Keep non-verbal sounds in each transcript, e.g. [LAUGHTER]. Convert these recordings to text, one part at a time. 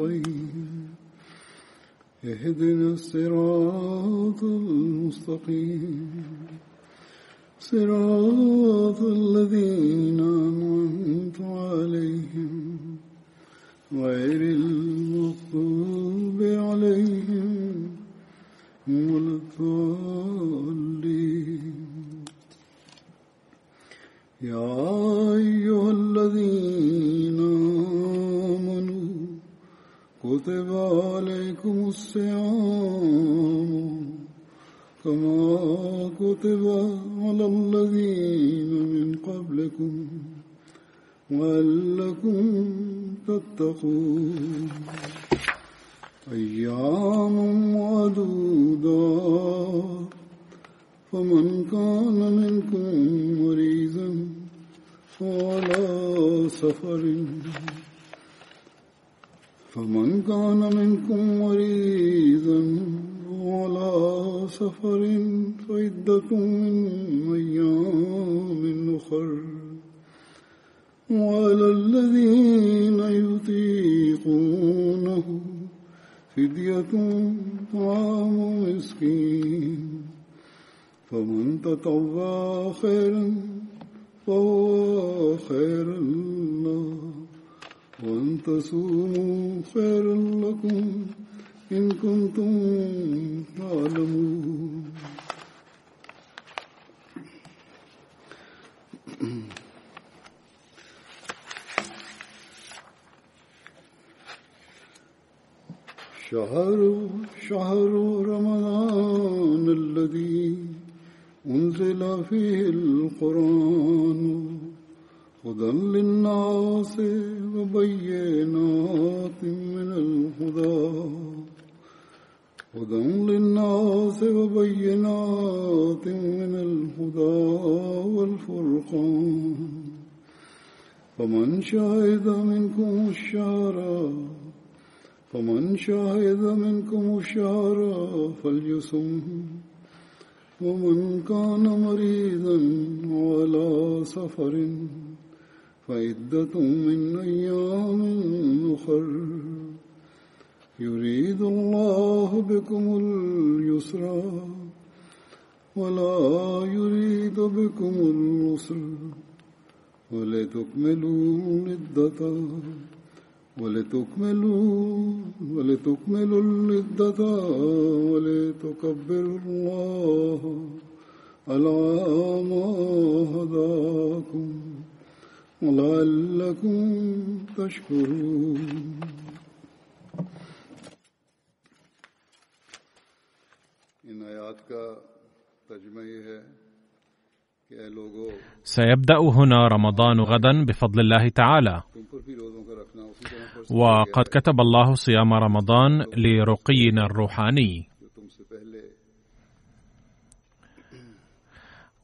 المستقيم اهدنا الصراط المستقيم صراط الذين أنعمت عليهم غير المغضوب عليهم ولا الضالين يا أيها الذين كتب عليكم الصيام كما كتب على الذين من قبلكم لعلكم تتقون أيام معدودة فمن كان منكم مريضا فعلى سفر فمن كان منكم مريضا وعلى سفر فعدة من أيام أخر وعلى الذين يطيقونه فدية طعام مسكين فمن تطوع خيرا فهو خير الله وأن تصوموا خير لكم إن كنتم تعلمون شهر شهر رمضان الذي أنزل فيه القرآن هدى للناس وبينات من الهدى هدى للناس وبينات من الهدى والفرقان فمن شهد منكم الشهر فمن شهد منكم الشهر فليصم ومن كان مريضا على سفر فعدة من أيام أخر يريد الله بكم اليسر ولا يريد بكم العسر ولتكملوا العدة ولتكملوا ولتكملوا العدة ولتكبروا الله على ما هداكم لعلكم تشكرون سيبدا هنا رمضان غدا بفضل الله تعالى وقد كتب الله صيام رمضان لرقينا الروحاني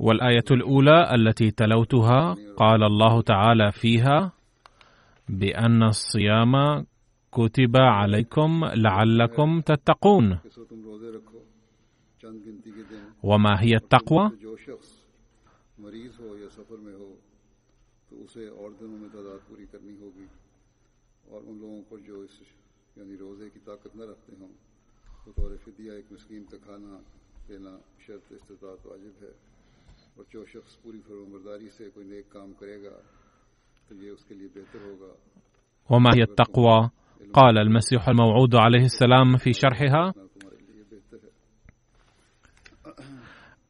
والايه الاولى التي تلوتها قال الله تعالى فيها بان الصيام كتب عليكم لعلكم تتقون وما هي التقوى بطور فدیہ ایک مسکین کا کھانا دینا شرط استطاعت واجب ہے وما هي التقوى قال المسيح الموعود عليه السلام في شرحها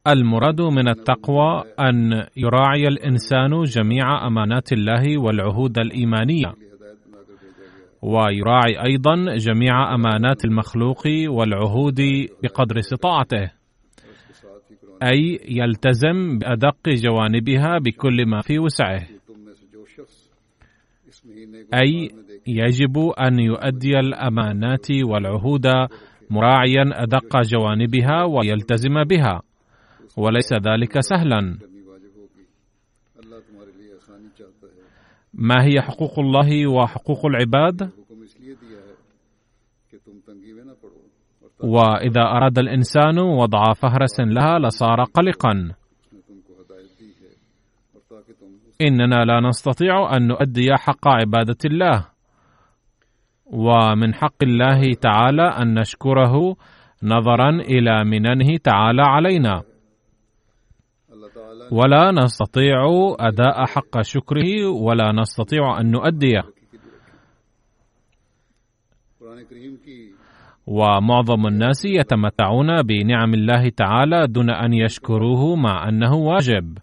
المراد من التقوى ان يراعي الانسان جميع امانات الله والعهود الايمانيه ويراعي ايضا جميع امانات المخلوق والعهود بقدر استطاعته أي يلتزم بأدق جوانبها بكل ما في وسعه أي يجب أن يؤدي الأمانات والعهود مراعيا أدق جوانبها ويلتزم بها وليس ذلك سهلا ما هي حقوق الله وحقوق العباد؟ واذا اراد الانسان وضع فهرس لها لصار قلقا اننا لا نستطيع ان نؤدي حق عباده الله ومن حق الله تعالى ان نشكره نظرا الى مننه تعالى علينا ولا نستطيع اداء حق شكره ولا نستطيع ان نؤديه ومعظم الناس يتمتعون بنعم الله تعالى دون ان يشكروه مع انه واجب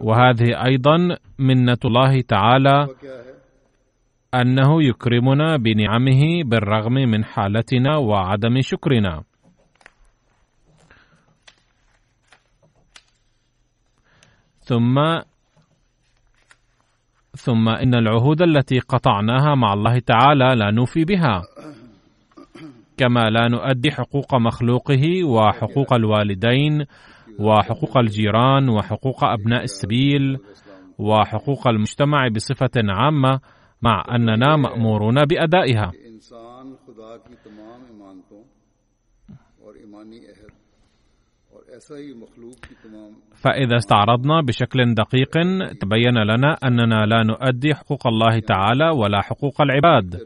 وهذه ايضا منه الله تعالى انه يكرمنا بنعمه بالرغم من حالتنا وعدم شكرنا ثم ثم ان العهود التي قطعناها مع الله تعالى لا نوفي بها كما لا نؤدي حقوق مخلوقه وحقوق الوالدين وحقوق الجيران وحقوق ابناء السبيل وحقوق المجتمع بصفه عامه مع اننا مامورون بادائها فإذا استعرضنا بشكل دقيق تبين لنا أننا لا نؤدي حقوق الله تعالى ولا حقوق العباد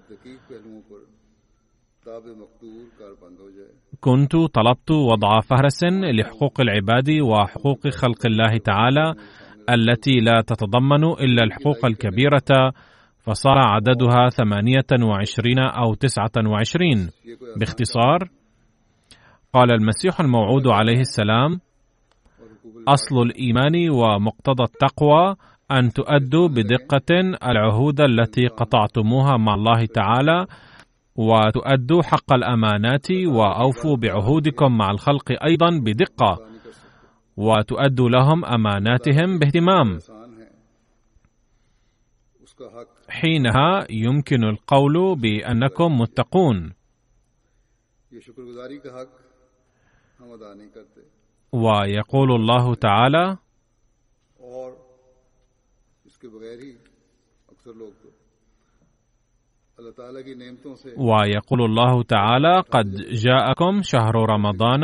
كنت طلبت وضع فهرس لحقوق العباد وحقوق خلق الله تعالى التي لا تتضمن إلا الحقوق الكبيرة فصار عددها 28 أو 29 باختصار قال المسيح الموعود عليه السلام اصل الايمان ومقتضى التقوى ان تؤدوا بدقه العهود التي قطعتموها مع الله تعالى وتؤدوا حق الامانات واوفوا بعهودكم مع الخلق ايضا بدقه وتؤدوا لهم اماناتهم باهتمام حينها يمكن القول بانكم متقون ويقول الله تعالى ويقول الله تعالى قد جاءكم شهر رمضان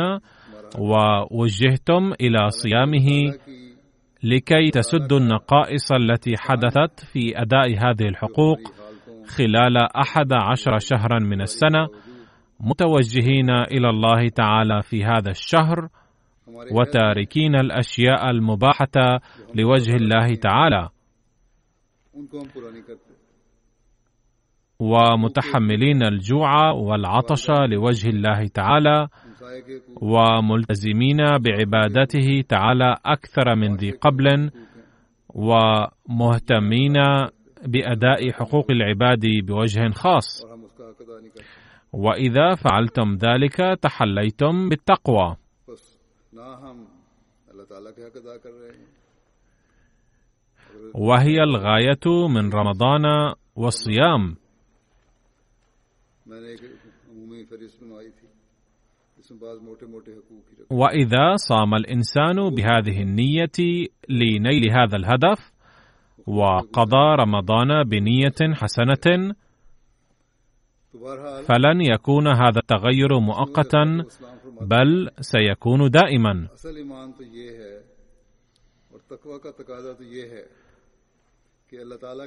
ووجهتم الى صيامه لكي تسدوا النقائص التي حدثت في اداء هذه الحقوق خلال احد عشر شهرا من السنه متوجهين الى الله تعالى في هذا الشهر وتاركين الاشياء المباحه لوجه الله تعالى ومتحملين الجوع والعطش لوجه الله تعالى وملتزمين بعبادته تعالى اكثر من ذي قبل ومهتمين باداء حقوق العباد بوجه خاص واذا فعلتم ذلك تحليتم بالتقوى وهي الغايه من رمضان والصيام واذا صام الانسان بهذه النيه لنيل هذا الهدف وقضى رمضان بنيه حسنه فلن يكون هذا التغير مؤقتا بل سيكون دائما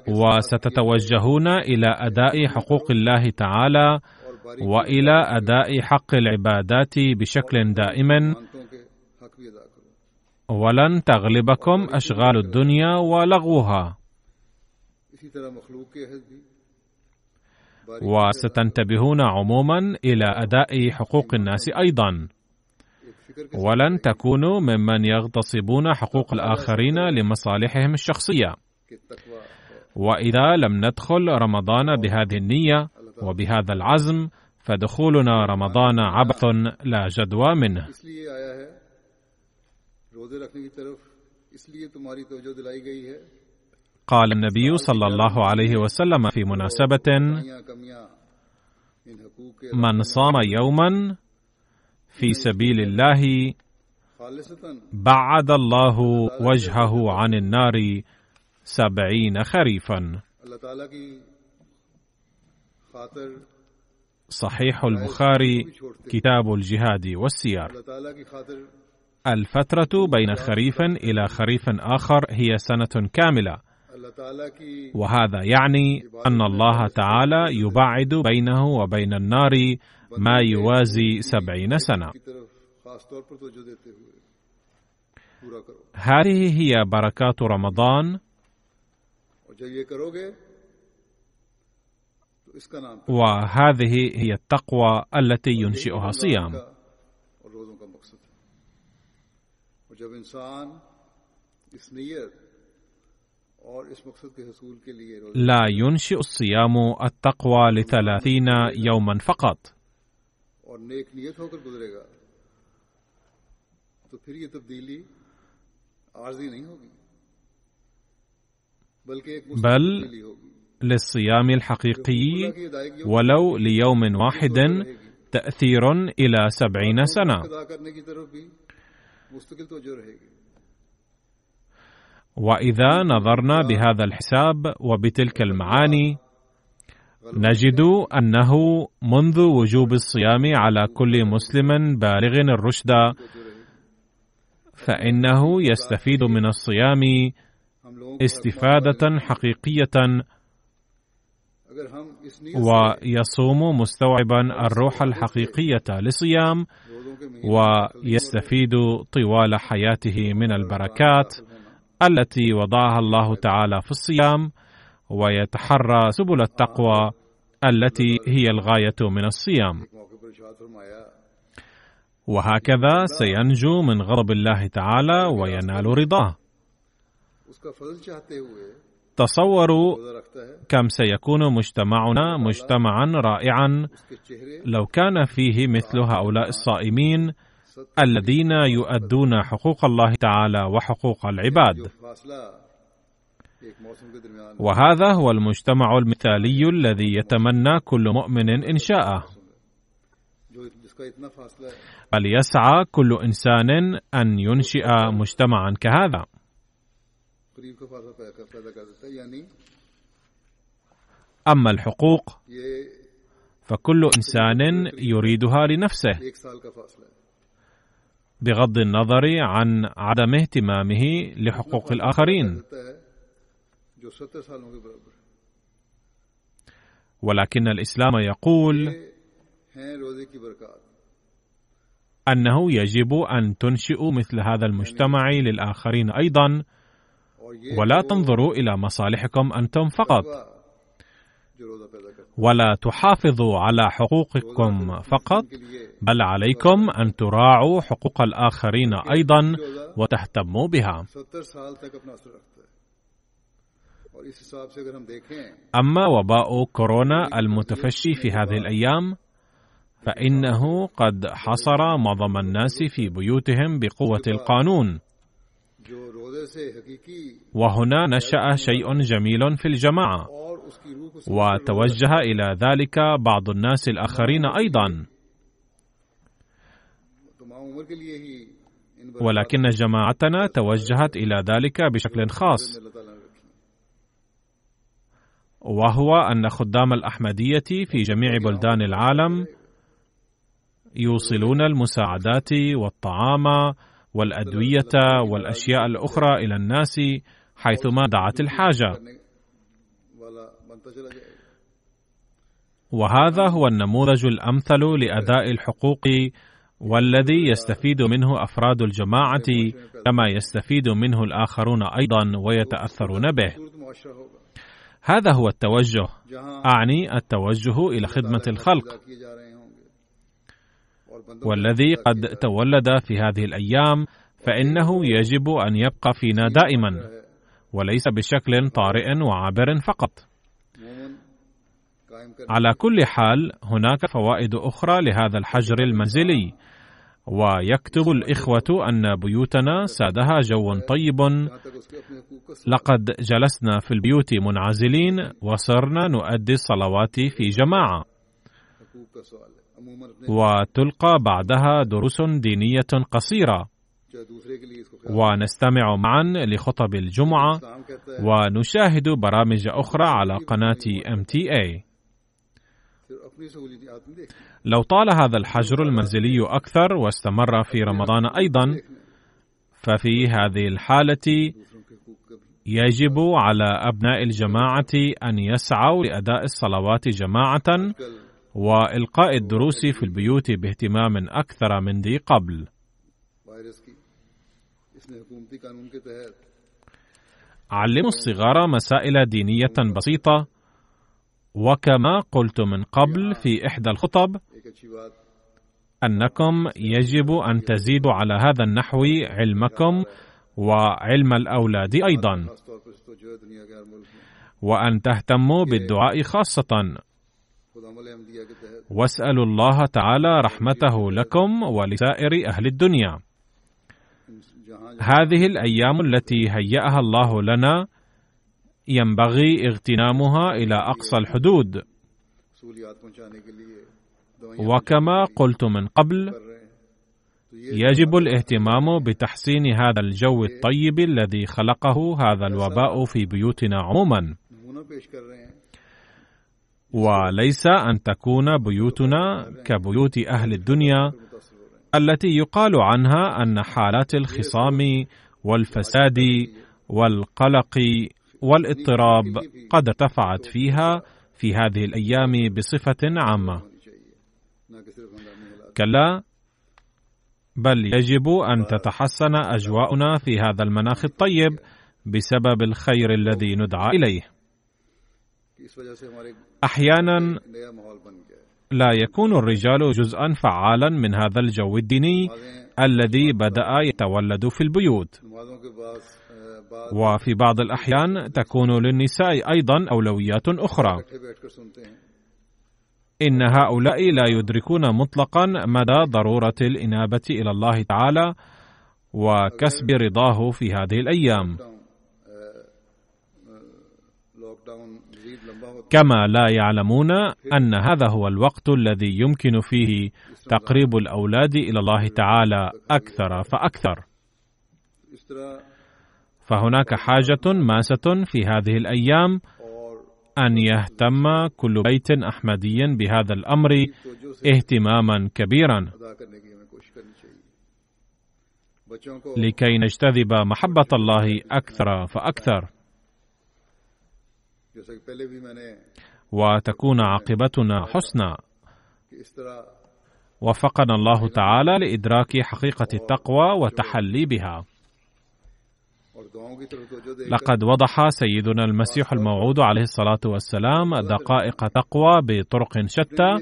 وستتوجهون الى اداء حقوق الله تعالى والى اداء حق العبادات بشكل دائم ولن تغلبكم اشغال الدنيا ولغوها وستنتبهون عموما الى اداء حقوق الناس ايضا ولن تكونوا ممن يغتصبون حقوق الاخرين لمصالحهم الشخصيه واذا لم ندخل رمضان بهذه النيه وبهذا العزم فدخولنا رمضان عبث لا جدوى منه روزے رکھنے کی طرف اس لیے تمہاری توجہ دلائی گئی ہے قال النبي صلى الله عليه وسلم في مناسبة من صام يوما في سبيل الله بعد الله وجهه عن النار سبعين خريفا صحيح البخاري كتاب الجهاد والسيار الفترة بين خريف إلى خريف آخر هي سنة كاملة وهذا يعني ان الله تعالى يبعد بينه وبين النار ما يوازي سبعين سنه هذه هي بركات رمضان وهذه هي التقوى التي ينشئها صيام وجب انسان اس نیت لا ينشئ الصيام التقوى لثلاثين يوما فقط بل للصيام الحقيقي ولو ليوم واحد تأثير إلى سبعين سنة واذا نظرنا بهذا الحساب وبتلك المعاني نجد انه منذ وجوب الصيام على كل مسلم بالغ الرشد فانه يستفيد من الصيام استفاده حقيقيه ويصوم مستوعبا الروح الحقيقيه لصيام ويستفيد طوال حياته من البركات التي وضعها الله تعالى في الصيام ويتحرى سبل التقوى التي هي الغايه من الصيام وهكذا سينجو من غضب الله تعالى وينال رضاه تصوروا كم سيكون مجتمعنا مجتمعا رائعا لو كان فيه مثل هؤلاء الصائمين الذين يؤدون حقوق الله تعالى وحقوق العباد وهذا هو المجتمع المثالي الذي يتمنى كل مؤمن انشاءه بل يسعى كل انسان ان ينشئ مجتمعا كهذا اما الحقوق فكل انسان يريدها لنفسه بغض النظر عن عدم اهتمامه لحقوق الآخرين ولكن الإسلام يقول أنه يجب أن تنشئوا مثل هذا المجتمع للآخرين أيضا ولا تنظروا إلى مصالحكم أنتم فقط ولا تحافظوا على حقوقكم فقط بل عليكم ان تراعوا حقوق الاخرين ايضا وتهتموا بها اما وباء كورونا المتفشي في هذه الايام فانه قد حصر معظم الناس في بيوتهم بقوه القانون وهنا نشا شيء جميل في الجماعه وتوجه الى ذلك بعض الناس الاخرين ايضا ولكن جماعتنا توجهت الى ذلك بشكل خاص وهو ان خدام الاحمديه في جميع بلدان العالم يوصلون المساعدات والطعام والادويه والاشياء الاخرى الى الناس حيثما دعت الحاجه وهذا هو النموذج الامثل لاداء الحقوق والذي يستفيد منه افراد الجماعه كما يستفيد منه الاخرون ايضا ويتاثرون به هذا هو التوجه اعني التوجه الى خدمه الخلق والذي قد تولد في هذه الايام فانه يجب ان يبقى فينا دائما وليس بشكل طارئ وعابر فقط على كل حال هناك فوائد اخرى لهذا الحجر المنزلي ويكتب الإخوة أن بيوتنا سادها جو طيب لقد جلسنا في البيوت منعزلين وصرنا نؤدي الصلوات في جماعة وتلقى بعدها دروس دينية قصيرة ونستمع معا لخطب الجمعة ونشاهد برامج أخرى على قناة MTA لو طال هذا الحجر المنزلي أكثر واستمر في رمضان أيضا ففي هذه الحالة يجب على أبناء الجماعة أن يسعوا لأداء الصلوات جماعة وإلقاء الدروس في البيوت باهتمام أكثر من ذي قبل. علموا الصغار مسائل دينية بسيطة وكما قلت من قبل في إحدى الخطب أنكم يجب أن تزيدوا على هذا النحو علمكم وعلم الأولاد أيضا وأن تهتموا بالدعاء خاصة واسألوا الله تعالى رحمته لكم ولسائر أهل الدنيا هذه الأيام التي هيأها الله لنا ينبغي اغتنامها الى اقصى الحدود وكما قلت من قبل يجب الاهتمام بتحسين هذا الجو الطيب الذي خلقه هذا الوباء في بيوتنا عموما وليس ان تكون بيوتنا كبيوت اهل الدنيا التي يقال عنها ان حالات الخصام والفساد والقلق والاضطراب قد ارتفعت فيها في هذه الايام بصفه عامه كلا بل يجب ان تتحسن اجواؤنا في هذا المناخ الطيب بسبب الخير الذي ندعى اليه احيانا لا يكون الرجال جزءا فعالا من هذا الجو الديني الذي بدأ يتولد في البيوت وفي بعض الأحيان تكون للنساء أيضا أولويات أخرى إن هؤلاء لا يدركون مطلقا مدى ضرورة الإنابة إلى الله تعالى وكسب رضاه في هذه الأيام uh, كما لا يعلمون ان هذا هو الوقت الذي يمكن فيه تقريب الاولاد الى الله تعالى اكثر فاكثر فهناك حاجه ماسه في هذه الايام ان يهتم كل بيت احمدي بهذا الامر اهتماما كبيرا لكي نجتذب محبه الله اكثر فاكثر وتكون عاقبتنا حسنى وفقنا الله تعالى لادراك حقيقه التقوى وتحلي بها لقد وضح سيدنا المسيح الموعود عليه الصلاه والسلام دقائق تقوى بطرق شتى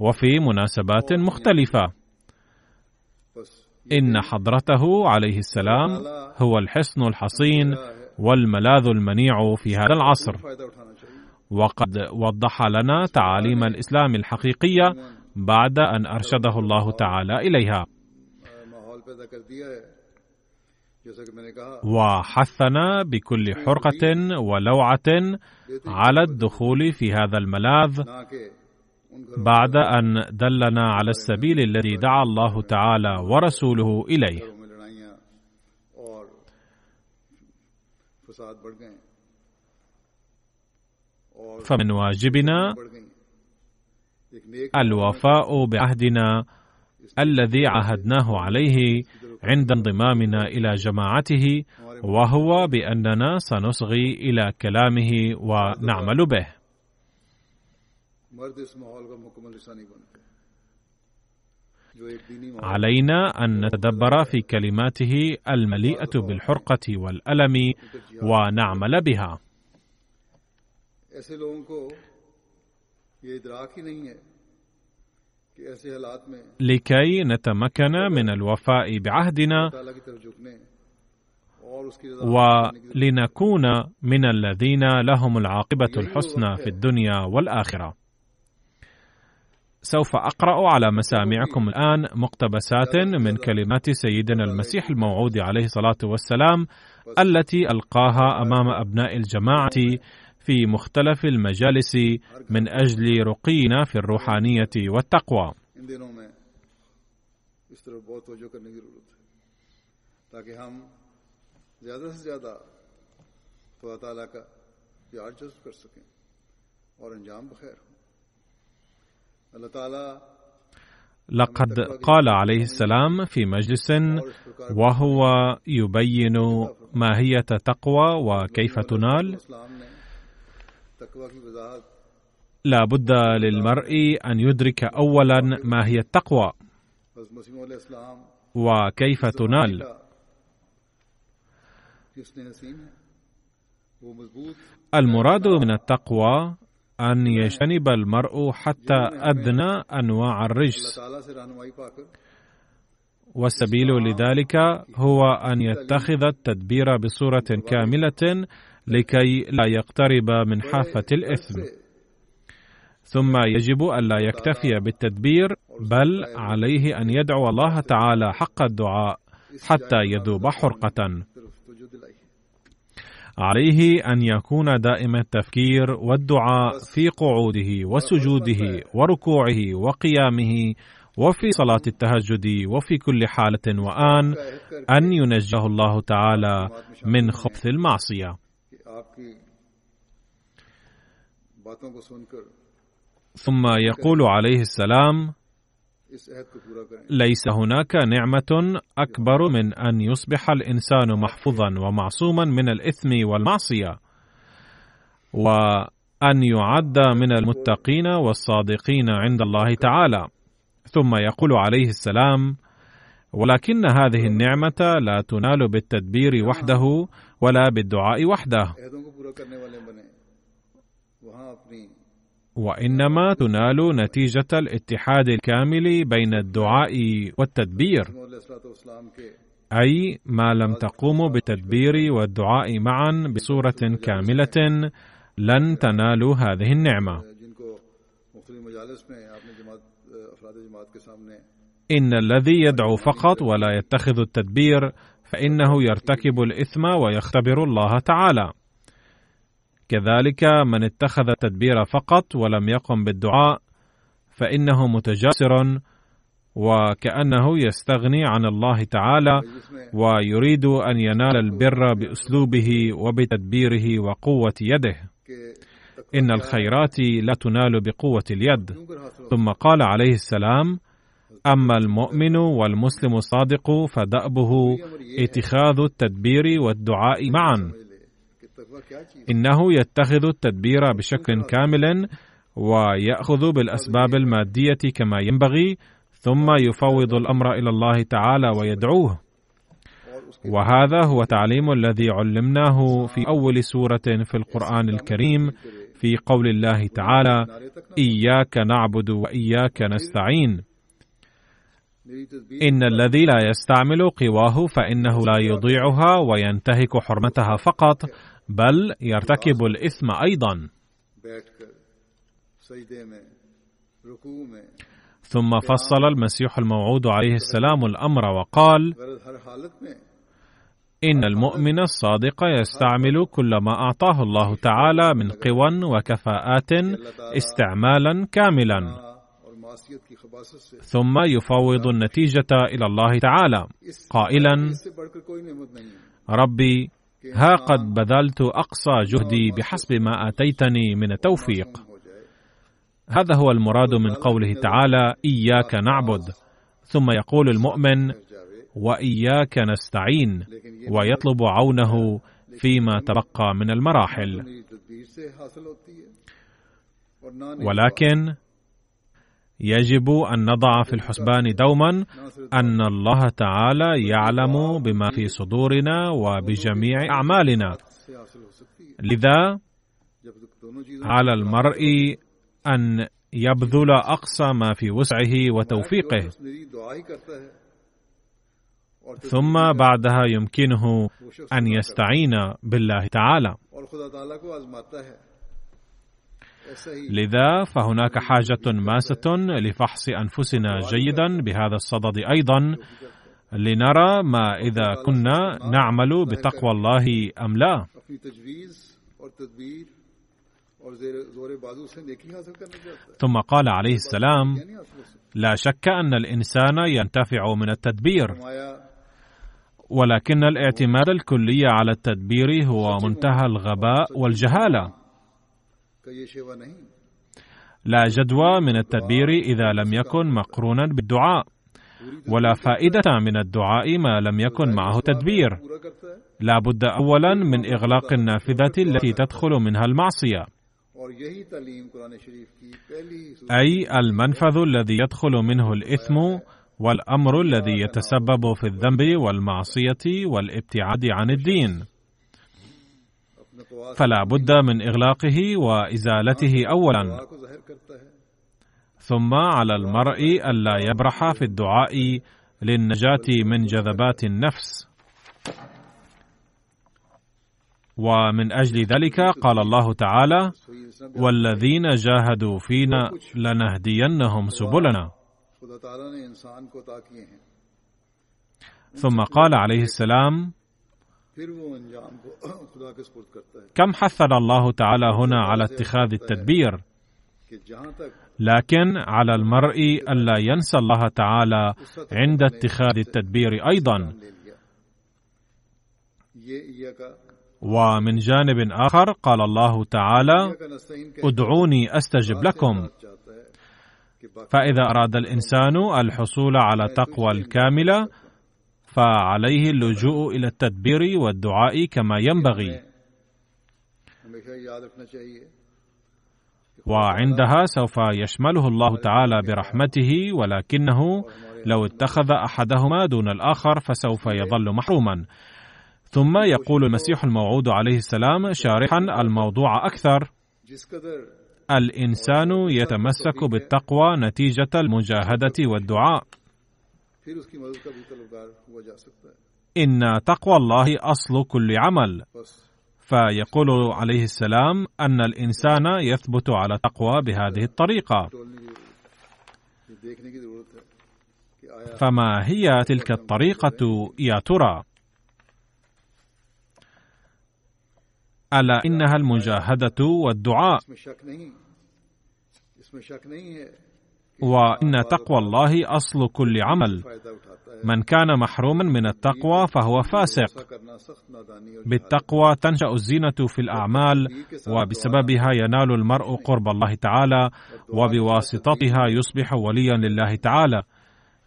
وفي مناسبات مختلفه ان حضرته عليه السلام هو الحصن الحصين والملاذ المنيع في هذا العصر وقد وضح لنا تعاليم الاسلام الحقيقيه بعد ان ارشده الله تعالى اليها وحثنا بكل حرقه ولوعه على الدخول في هذا الملاذ بعد ان دلنا على السبيل الذي دعا الله تعالى ورسوله اليه فمن واجبنا الوفاء بعهدنا الذي عهدناه عليه عند انضمامنا الى جماعته وهو باننا سنصغي الى كلامه ونعمل به علينا ان نتدبر في كلماته المليئه بالحرقه والالم ونعمل بها لكي نتمكن من الوفاء بعهدنا ولنكون من الذين لهم العاقبه الحسنى في الدنيا والاخره سوف اقرا على مسامعكم الان مقتبسات من كلمات سيدنا المسيح الموعود عليه الصلاه والسلام التي القاها امام ابناء الجماعه في مختلف المجالس من اجل رقينا في الروحانيه والتقوى اور انجام بخیر ہو لقد قال عليه السلام في مجلس وهو يبين ماهيه التقوى وكيف تنال لا بد للمرء ان يدرك اولا ما هي التقوى وكيف تنال المراد من التقوى أن يجتنب المرء حتى أدنى أنواع الرجس والسبيل لذلك هو أن يتخذ التدبير بصورة كاملة لكي لا يقترب من حافة الإثم ثم يجب ألا يكتفي بالتدبير بل عليه أن يدعو الله تعالى حق الدعاء حتى يذوب حرقة عليه ان يكون دائم التفكير والدعاء في قعوده وسجوده وركوعه وقيامه وفي صلاة التهجد وفي كل حالة وآن أن ينجاه الله تعالى من خبث المعصية. ثم يقول عليه السلام: ليس هناك نعمه اكبر من ان يصبح الانسان محفوظا ومعصوما من الاثم والمعصيه وان يعد من المتقين والصادقين عند الله تعالى ثم يقول عليه السلام ولكن هذه النعمه لا تنال بالتدبير وحده ولا بالدعاء وحده وانما تنال نتيجه الاتحاد الكامل بين الدعاء والتدبير اي ما لم تقوموا بالتدبير والدعاء معا بصوره كامله لن تنالوا هذه النعمه ان الذي يدعو فقط ولا يتخذ التدبير فانه يرتكب الاثم ويختبر الله تعالى كذلك من اتخذ التدبير فقط ولم يقم بالدعاء فانه متجسر وكانه يستغني عن الله تعالى ويريد ان ينال البر باسلوبه وبتدبيره وقوه يده ان الخيرات لا تنال بقوه اليد ثم قال عليه السلام اما المؤمن والمسلم الصادق فدابه اتخاذ التدبير والدعاء معا إنه يتخذ التدبير بشكل كامل ويأخذ بالأسباب المادية كما ينبغي ثم يفوض الأمر إلى الله تعالى ويدعوه وهذا هو تعليم الذي علمناه في اول سوره في القران الكريم في قول الله تعالى اياك نعبد واياك نستعين ان الذي لا يستعمل قواه فانه لا يضيعها وينتهك حرمتها فقط بل يرتكب الإثم أيضا ثم فصل المسيح الموعود عليه السلام الأمر وقال إن المؤمن الصادق يستعمل كل ما أعطاه الله تعالى من قوى وكفاءات استعمالا كاملا ثم يفوض النتيجة إلى الله تعالى قائلا ربي ها قد بذلت اقصى جهدي بحسب ما اتيتني من التوفيق هذا هو المراد من قوله تعالى اياك نعبد ثم يقول المؤمن واياك نستعين ويطلب عونه فيما تبقى من المراحل ولكن يجب ان نضع في الحسبان دوما ان الله تعالى يعلم بما في صدورنا وبجميع اعمالنا لذا على المرء ان يبذل اقصى ما في وسعه وتوفيقه ثم بعدها يمكنه ان يستعين بالله تعالى لذا فهناك حاجة ماسة لفحص أنفسنا جيدا بهذا الصدد أيضا لنرى ما إذا كنا نعمل بتقوى الله أم لا ثم قال عليه السلام لا شك أن الإنسان ينتفع من التدبير ولكن الاعتماد الكلي على التدبير هو منتهى الغباء والجهاله لا جدوى من التدبير اذا لم يكن مقرونا بالدعاء ولا فائده من الدعاء ما لم يكن معه تدبير لا بد اولا من اغلاق النافذه التي تدخل منها المعصيه اي المنفذ الذي يدخل منه الاثم والامر الذي يتسبب في الذنب والمعصيه والابتعاد عن الدين فلا بد من اغلاقه وازالته اولا ثم على المرء الا يبرح في الدعاء للنجاه من جذبات النفس ومن اجل ذلك قال الله تعالى والذين جاهدوا فينا لنهدينهم سبلنا ثم قال عليه السلام [COUGHS] كم حثنا الله تعالى هنا على اتخاذ التدبير لكن على المرء الا ينسى الله تعالى عند اتخاذ التدبير ايضا ومن جانب اخر قال الله تعالى ادعوني استجب لكم فاذا اراد الانسان الحصول على تقوى الكامله فعليه اللجوء الى التدبير والدعاء كما ينبغي وعندها سوف يشمله الله تعالى برحمته ولكنه لو اتخذ احدهما دون الاخر فسوف يظل محروما ثم يقول المسيح الموعود عليه السلام شارحا الموضوع اكثر الانسان يتمسك بالتقوى نتيجه المجاهده والدعاء إن تقوى الله أصل كل عمل فيقول عليه السلام أن الإنسان يثبت على تقوى بهذه الطريقة فما هي تلك الطريقة يا ترى؟ ألا إنها المجاهدة والدعاء وان تقوى الله اصل كل عمل من كان محروما من التقوى فهو فاسق بالتقوى تنشا الزينه في الاعمال وبسببها ينال المرء قرب الله تعالى وبواسطتها يصبح وليا لله تعالى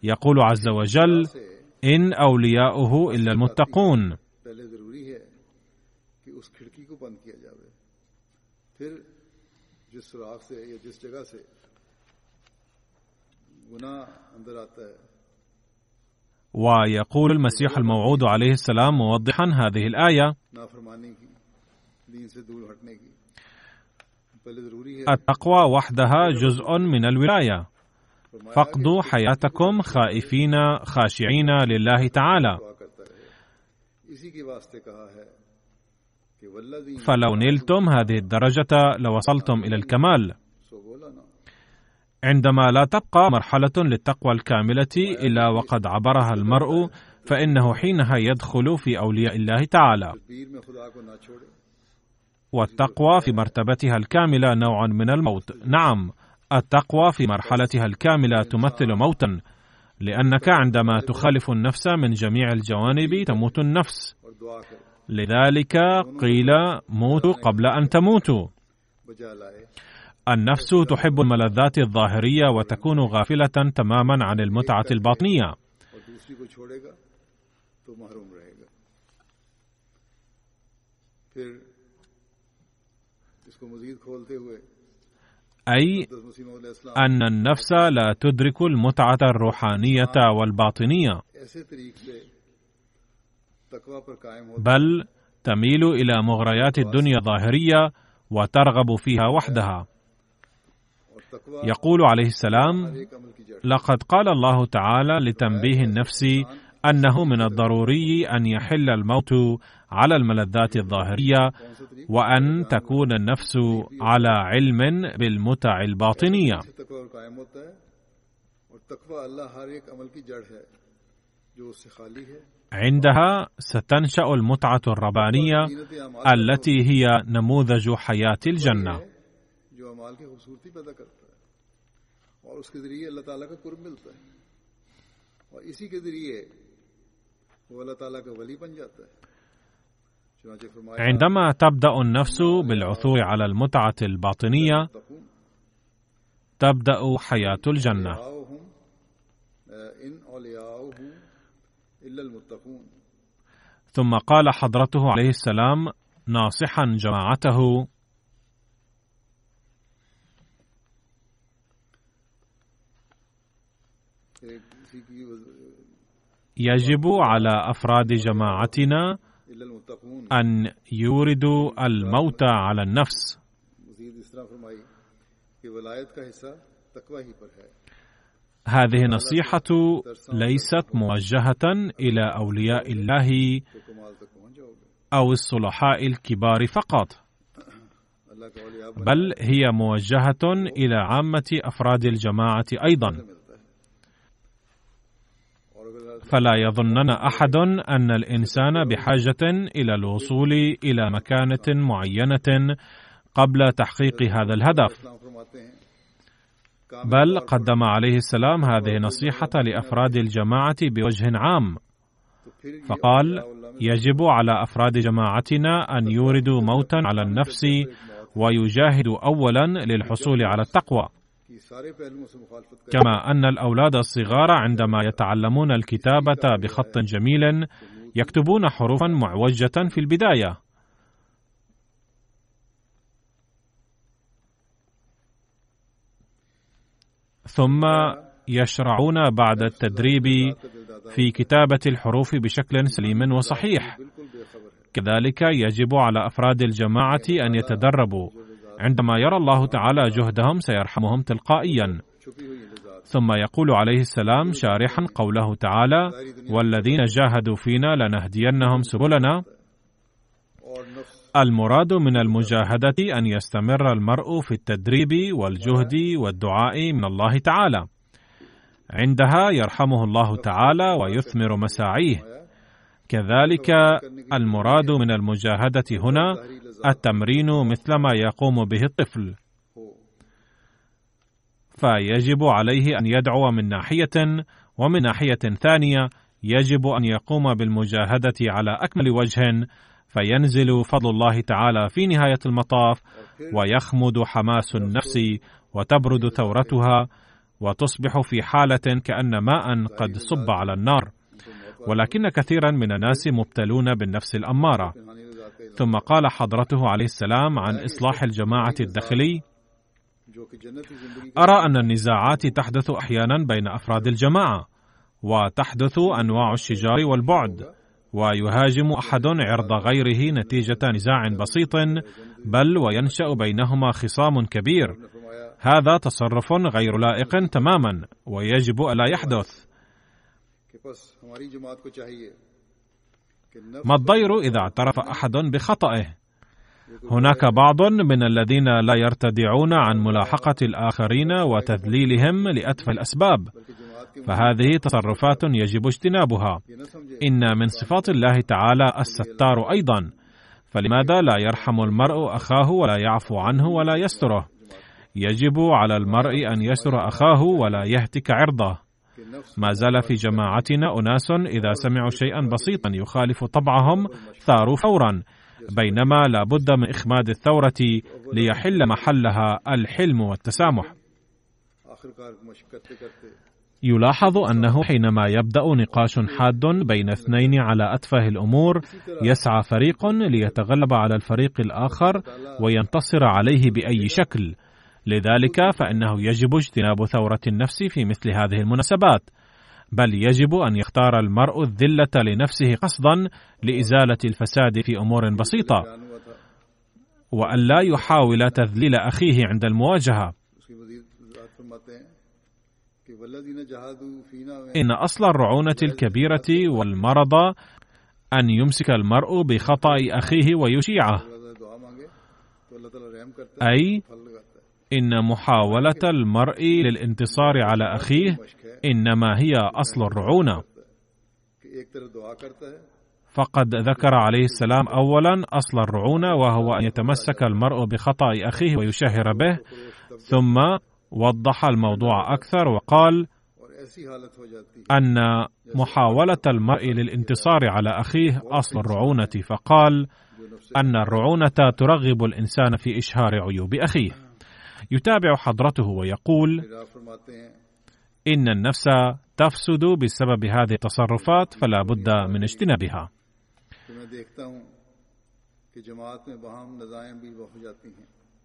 يقول عز وجل ان اولياؤه الا المتقون جس سے یا جس جگہ سے ويقول المسيح الموعود عليه السلام موضحا هذه الآية التقوى وحدها جزء من الولاية فاقضوا حياتكم خائفين خاشعين لله تعالى فلو نلتم هذه الدرجة لوصلتم إلى الكمال عندما لا تبقى مرحلة للتقوى الكاملة إلا وقد عبرها المرء فإنه حينها يدخل في أولياء الله تعالى. والتقوى في مرتبتها الكاملة نوع من الموت. نعم، التقوى في مرحلتها الكاملة تمثل موتا، لأنك عندما تخالف النفس من جميع الجوانب تموت النفس. لذلك قيل موتوا قبل أن تموتوا. النفس تحب الملذات الظاهريه وتكون غافله تماما عن المتعه الباطنيه اي ان النفس لا تدرك المتعه الروحانيه والباطنيه بل تميل الى مغريات الدنيا الظاهريه وترغب فيها وحدها يقول عليه السلام لقد قال الله تعالى لتنبيه النفس انه من الضروري ان يحل الموت على الملذات الظاهريه وان تكون النفس على علم بالمتع الباطنيه عندها ستنشا المتعه الربانيه التي هي نموذج حياه الجنه اور اس کے ذریعے اللہ تعالیٰ کا قرب ملتا ہے اور اسی کے ذریعے وہ اللہ تعالیٰ کا ولی بن جاتا ہے عندما تبدا النفس بالعثور على المتعه الباطنيه تبدا حياه الجنه آه، ثم قال حضرته عليه السلام ناصحا جماعته يجب على افراد جماعتنا ان يوردوا الموت على النفس هذه نصيحة ليست موجهة إلى أولياء الله أو الصلحاء الكبار فقط، بل هي موجهة إلى عامة أفراد الجماعة أيضا. فلا يظنن احد ان الانسان بحاجه الى الوصول الى مكانه معينه قبل تحقيق هذا الهدف بل قدم عليه السلام هذه النصيحه لافراد الجماعه بوجه عام فقال يجب على افراد جماعتنا ان يوردوا موتا على النفس ويجاهدوا اولا للحصول على التقوى كما ان الاولاد الصغار عندما يتعلمون الكتابه بخط جميل يكتبون حروفا معوجه في البدايه ثم يشرعون بعد التدريب في كتابه الحروف بشكل سليم وصحيح كذلك يجب على افراد الجماعه ان يتدربوا عندما يرى الله تعالى جهدهم سيرحمهم تلقائيا ثم يقول عليه السلام شارحا قوله تعالى والذين جاهدوا فينا لنهدينهم سبلنا المراد من المجاهده ان يستمر المرء في التدريب والجهد والدعاء من الله تعالى عندها يرحمه الله تعالى ويثمر مساعيه كذلك المراد من المجاهده هنا التمرين مثل ما يقوم به الطفل فيجب عليه ان يدعو من ناحيه ومن ناحيه ثانيه يجب ان يقوم بالمجاهده على اكمل وجه فينزل فضل الله تعالى في نهايه المطاف ويخمد حماس النفس وتبرد ثورتها وتصبح في حاله كان ماء قد صب على النار ولكن كثيرا من الناس مبتلون بالنفس الاماره ثم قال حضرته عليه السلام عن اصلاح الجماعه الداخلي ارى ان النزاعات تحدث احيانا بين افراد الجماعه وتحدث انواع الشجار والبعد ويهاجم احد عرض غيره نتيجه نزاع بسيط بل وينشا بينهما خصام كبير هذا تصرف غير لائق تماما ويجب الا يحدث ما الضير إذا اعترف أحد بخطئه هناك بعض من الذين لا يرتدعون عن ملاحقة الآخرين وتذليلهم لأتفه الأسباب فهذه تصرفات يجب اجتنابها إن من صفات الله تعالى الستار أيضا فلماذا لا يرحم المرء أخاه ولا يعفو عنه ولا يستره يجب على المرء أن يستر أخاه ولا يهتك عرضه ما زال في جماعتنا أناس إذا سمعوا شيئا بسيطا يخالف طبعهم ثاروا فورا بينما لا بد من إخماد الثورة ليحل محلها الحلم والتسامح يلاحظ أنه حينما يبدأ نقاش حاد بين اثنين على أتفه الأمور يسعى فريق ليتغلب على الفريق الآخر وينتصر عليه بأي شكل لذلك فإنه يجب اجتناب ثورة النفس في مثل هذه المناسبات بل يجب أن يختار المرء الذلة لنفسه قصدا لإزالة الفساد في أمور بسيطة وألا يحاول تذليل أخيه عند المواجهة إن أصل الرعونة الكبيرة والمرض أن يمسك المرء بخطأ أخيه ويشيعه أي ان محاوله المرء للانتصار على اخيه انما هي اصل الرعونه فقد ذكر عليه السلام اولا اصل الرعونه وهو ان يتمسك المرء بخطا اخيه ويشهر به ثم وضح الموضوع اكثر وقال ان محاوله المرء للانتصار على اخيه اصل الرعونه فقال ان الرعونه ترغب الانسان في اشهار عيوب اخيه يتابع حضرته ويقول إن النفس تفسد بسبب هذه التصرفات فلا بد من اجتنابها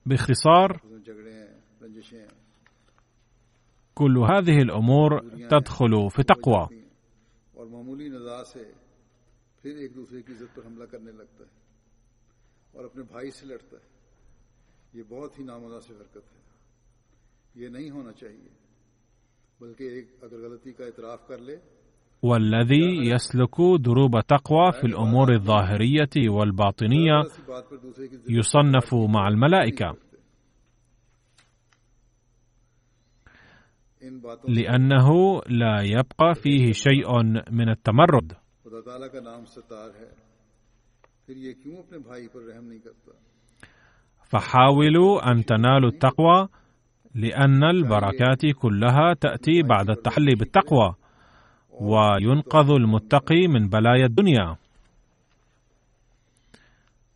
باختصار كل هذه الأمور تدخل في تقوى اور اپنے بھائی سے لڑتا ہے یہ بہت ہی نامناسب حرکت ہے یہ نہیں ہونا چاہیے بلکہ ایک اگر غلطی کا اعتراف کر لے والذي يسلك دروب تقوى في الأمور الظاهرية والباطنية يصنف مع الملائكة لأنه لا يبقى فيه شيء من التمرد فحاولوا أن تنالوا التقوى لأن البركات كلها تأتي بعد التحلي بالتقوى وينقذ المتقي من بلايا الدنيا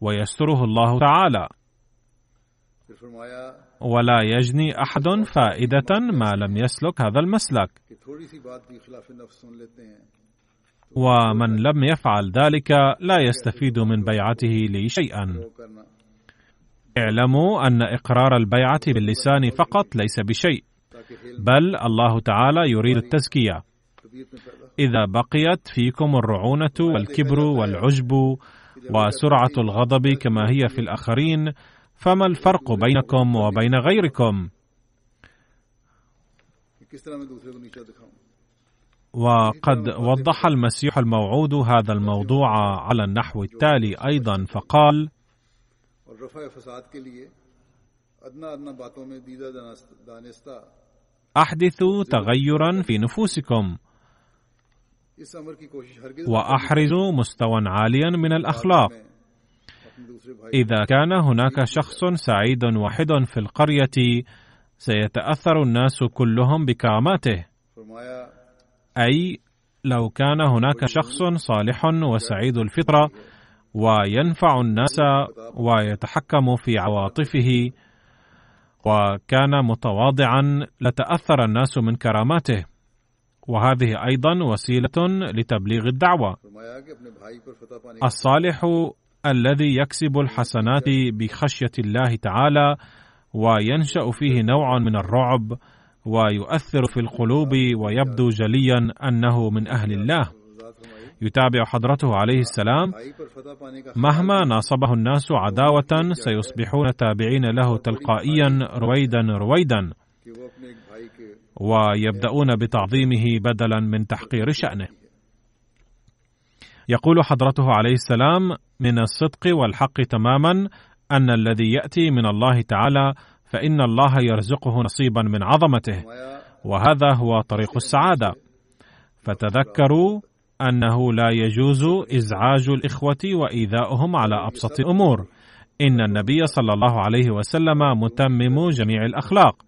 ويستره الله تعالى ولا يجني أحد فائدة ما لم يسلك هذا المسلك ومن لم يفعل ذلك لا يستفيد من بيعته لي شيئا اعلموا ان اقرار البيعه باللسان فقط ليس بشيء بل الله تعالى يريد التزكيه اذا بقيت فيكم الرعونه والكبر والعجب وسرعه الغضب كما هي في الاخرين فما الفرق بينكم وبين غيركم وقد وضح المسيح الموعود هذا الموضوع على النحو التالي ايضا فقال اور رفع فساد کے لیے ادنا ادنا باتوں میں دیدہ دانستہ احدثوا تغيرا في نفوسكم واحرزوا مستوى عاليا من الاخلاق اذا كان هناك شخص سعيد واحد في القريه سيتاثر الناس كلهم بكراماته اي لو كان هناك شخص صالح وسعيد الفطره وينفع الناس ويتحكم في عواطفه وكان متواضعا لتاثر الناس من كراماته وهذه ايضا وسيله لتبليغ الدعوه الصالح الذي يكسب الحسنات بخشيه الله تعالى وينشا فيه نوع من الرعب ويؤثر في القلوب ويبدو جليا انه من اهل الله يتابع حضرته عليه السلام مهما ناصبه الناس عداوة سيصبحون تابعين له تلقائيا رويدا رويدا ويبدأون بتعظيمه بدلا من تحقير شأنه. يقول حضرته عليه السلام: من الصدق والحق تماما أن الذي يأتي من الله تعالى فإن الله يرزقه نصيبا من عظمته، وهذا هو طريق السعادة. فتذكروا أنه لا يجوز إزعاج الإخوة وإيذاؤهم على أبسط الأمور إن النبي صلى الله عليه وسلم متمم جميع الأخلاق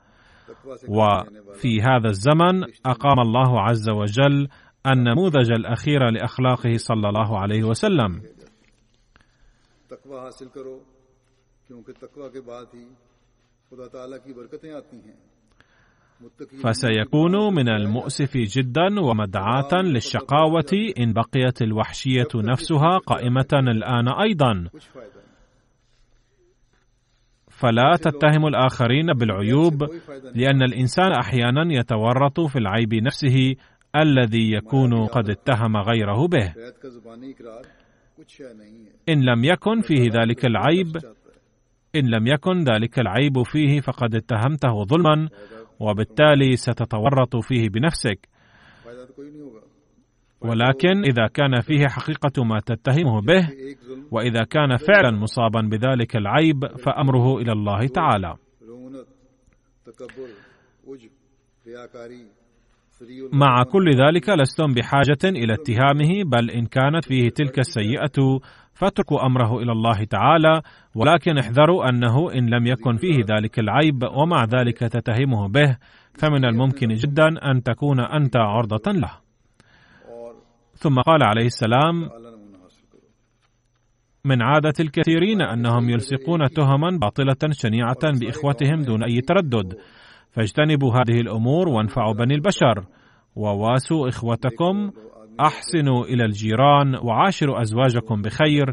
وفي هذا الزمن أقام الله عز وجل النموذج الأخير لأخلاقه صلى الله عليه وسلم تقوى حاصل کرو کیونکہ کے بعد ہی خدا تعالیٰ کی برکتیں آتی ہیں فسيكون من المؤسف جدا ومدعاة آه، للشقاوة إن بقيت الوحشية نفسها قائمة الآن أيضا. فلا تتهم الآخرين بالعيوب لأن الإنسان أحيانا يتورط في العيب نفسه الذي يكون قد اتهم غيره به. إن لم يكن فيه ذلك العيب إن لم يكن ذلك العيب فيه فقد اتهمته ظلما وبالتالي ستتورط فيه بنفسك ولكن اذا كان فيه حقيقه ما تتهمه به واذا كان فعلا مصابا بذلك العيب فامره الى الله تعالى مع كل ذلك لستم بحاجه الى اتهامه بل ان كانت فيه تلك السيئه فاتركوا امره الى الله تعالى ولكن احذروا انه ان لم يكن فيه ذلك العيب ومع ذلك تتهمه به فمن الممكن جدا ان تكون انت عرضه له ثم قال عليه السلام من عادة الكثيرين أنهم يلصقون تهما باطلة شنيعة بإخوتهم دون أي تردد فاجتنبوا هذه الأمور وانفعوا بني البشر وواسوا إخوتكم احسنوا الى الجيران وعاشروا ازواجكم بخير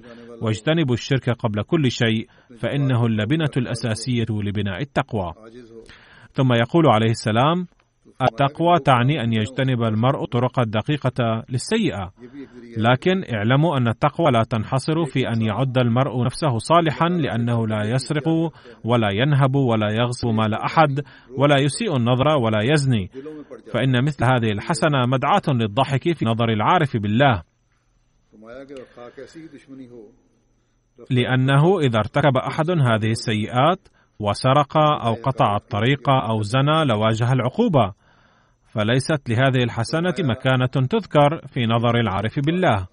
واجتنبوا الشرك قبل كل شيء فانه اللبنه الاساسيه لبناء التقوى ثم يقول عليه السلام التقوى تعني أن يجتنب المرء الطرق الدقيقة للسيئة لكن اعلموا أن التقوى لا تنحصر في أن يعد المرء نفسه صالحا لأنه لا يسرق ولا ينهب ولا يغصب مال أحد ولا يسيء النظر ولا يزني فإن مثل هذه الحسنة مدعاة للضحك في نظر العارف بالله لأنه إذا ارتكب أحد هذه السيئات وسرق أو قطع الطريق أو زنى لواجه العقوبة فليست لهذه الحسنه مكانه تذكر في نظر العارف بالله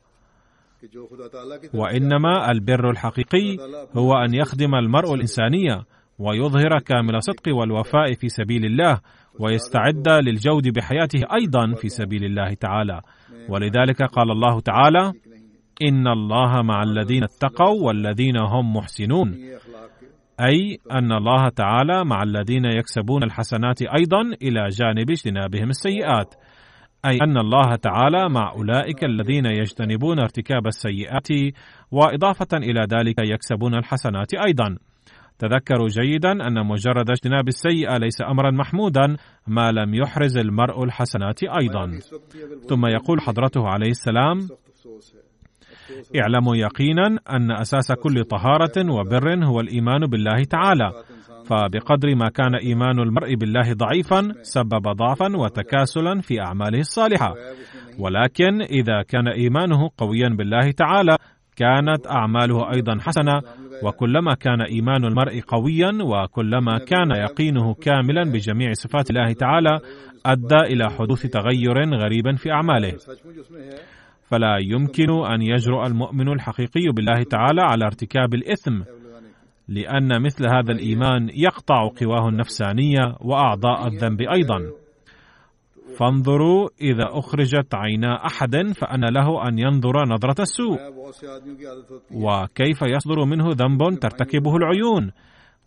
وانما البر الحقيقي هو ان يخدم المرء الانسانيه ويظهر كامل الصدق والوفاء في سبيل الله ويستعد للجود بحياته ايضا في سبيل الله تعالى ولذلك قال الله تعالى ان الله مع الذين اتقوا والذين هم محسنون أي أن الله تعالى مع الذين يكسبون الحسنات أيضا إلى جانب اجتنابهم السيئات أي أن الله تعالى مع أولئك الذين يجتنبون ارتكاب السيئات وإضافة إلى ذلك يكسبون الحسنات أيضا تذكروا جيدا أن مجرد اجتناب السيئة ليس أمرا محمودا ما لم يحرز المرء الحسنات أيضا ثم يقول حضرته عليه السلام اعلموا يقينا ان اساس كل طهاره وبر هو الايمان بالله تعالى فبقدر ما كان ايمان المرء بالله ضعيفا سبب ضعفا وتكاسلا في اعماله الصالحه ولكن اذا كان ايمانه قويا بالله تعالى كانت اعماله ايضا حسنه وكلما كان ايمان المرء قويا وكلما كان يقينه كاملا بجميع صفات الله تعالى ادى الى حدوث تغير غريب في اعماله فلا يمكن ان يجرؤ المؤمن الحقيقي بالله تعالى على ارتكاب الاثم لان مثل هذا الايمان يقطع قواه النفسانيه واعضاء الذنب ايضا فانظروا اذا اخرجت عينا احد فان له ان ينظر نظره السوء وكيف يصدر منه ذنب ترتكبه العيون